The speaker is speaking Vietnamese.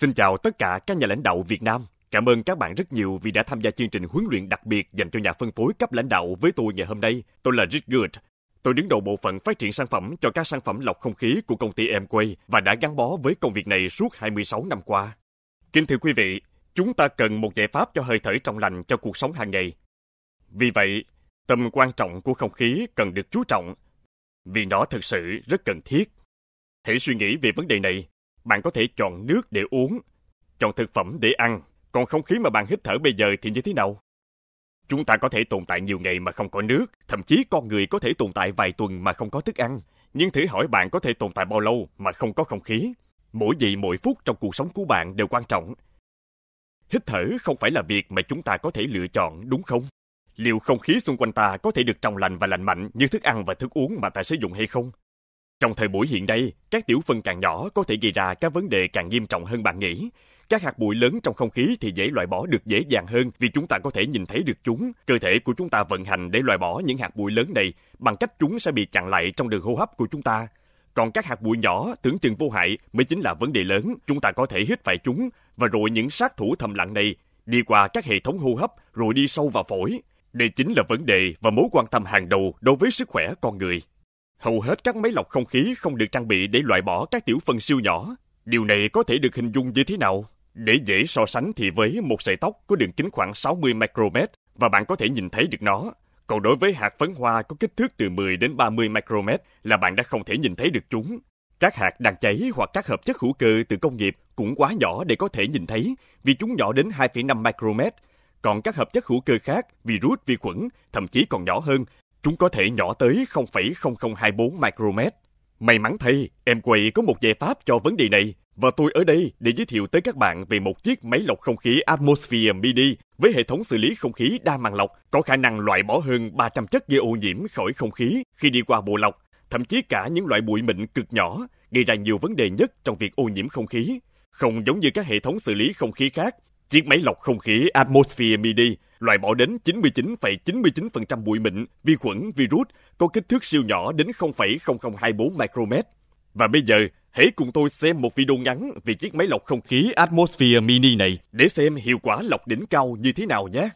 Xin chào tất cả các nhà lãnh đạo Việt Nam. Cảm ơn các bạn rất nhiều vì đã tham gia chương trình huấn luyện đặc biệt dành cho nhà phân phối cấp lãnh đạo với tôi ngày hôm nay. Tôi là Rich Good. Tôi đứng đầu bộ phận phát triển sản phẩm cho các sản phẩm lọc không khí của công ty Emway và đã gắn bó với công việc này suốt 26 năm qua. Kính thưa quý vị, chúng ta cần một giải pháp cho hơi thở trong lành cho cuộc sống hàng ngày. Vì vậy, tầm quan trọng của không khí cần được chú trọng vì nó thực sự rất cần thiết. Hãy suy nghĩ về vấn đề này bạn có thể chọn nước để uống, chọn thực phẩm để ăn, còn không khí mà bạn hít thở bây giờ thì như thế nào? Chúng ta có thể tồn tại nhiều ngày mà không có nước, thậm chí con người có thể tồn tại vài tuần mà không có thức ăn. Nhưng thử hỏi bạn có thể tồn tại bao lâu mà không có không khí? Mỗi giây mỗi phút trong cuộc sống của bạn đều quan trọng. Hít thở không phải là việc mà chúng ta có thể lựa chọn, đúng không? Liệu không khí xung quanh ta có thể được trong lành và lành mạnh như thức ăn và thức uống mà ta sử dụng hay không? Trong thời buổi hiện nay, các tiểu phân càng nhỏ có thể gây ra các vấn đề càng nghiêm trọng hơn bạn nghĩ. Các hạt bụi lớn trong không khí thì dễ loại bỏ được dễ dàng hơn vì chúng ta có thể nhìn thấy được chúng. Cơ thể của chúng ta vận hành để loại bỏ những hạt bụi lớn này bằng cách chúng sẽ bị chặn lại trong đường hô hấp của chúng ta. Còn các hạt bụi nhỏ tưởng chừng vô hại mới chính là vấn đề lớn, chúng ta có thể hít phải chúng và rồi những sát thủ thầm lặng này đi qua các hệ thống hô hấp rồi đi sâu vào phổi. Đây chính là vấn đề và mối quan tâm hàng đầu đối với sức khỏe con người. Hầu hết các máy lọc không khí không được trang bị để loại bỏ các tiểu phân siêu nhỏ. Điều này có thể được hình dung như thế nào? Để dễ so sánh thì với một sợi tóc có đường kính khoảng 60 micromet và bạn có thể nhìn thấy được nó. Còn đối với hạt phấn hoa có kích thước từ 10 đến 30 micromet là bạn đã không thể nhìn thấy được chúng. Các hạt đang cháy hoặc các hợp chất hữu cơ từ công nghiệp cũng quá nhỏ để có thể nhìn thấy vì chúng nhỏ đến 2,5 micromet. Còn các hợp chất hữu cơ khác, virus, vi khuẩn, thậm chí còn nhỏ hơn Chúng có thể nhỏ tới 0,0024 micromet. May mắn thay, em quầy có một giải pháp cho vấn đề này và tôi ở đây để giới thiệu tới các bạn về một chiếc máy lọc không khí Atmosphere Mini với hệ thống xử lý không khí đa màng lọc có khả năng loại bỏ hơn 300 chất gây ô nhiễm khỏi không khí khi đi qua bộ lọc, thậm chí cả những loại bụi mịn cực nhỏ gây ra nhiều vấn đề nhất trong việc ô nhiễm không khí. Không giống như các hệ thống xử lý không khí khác, Chiếc máy lọc không khí Atmosphere Mini loại bỏ đến 99,99% ,99 bụi mịn, vi khuẩn, virus có kích thước siêu nhỏ đến 0,0024 micromet. Và bây giờ, hãy cùng tôi xem một video ngắn về chiếc máy lọc không khí Atmosphere Mini này để xem hiệu quả lọc đỉnh cao như thế nào nhé.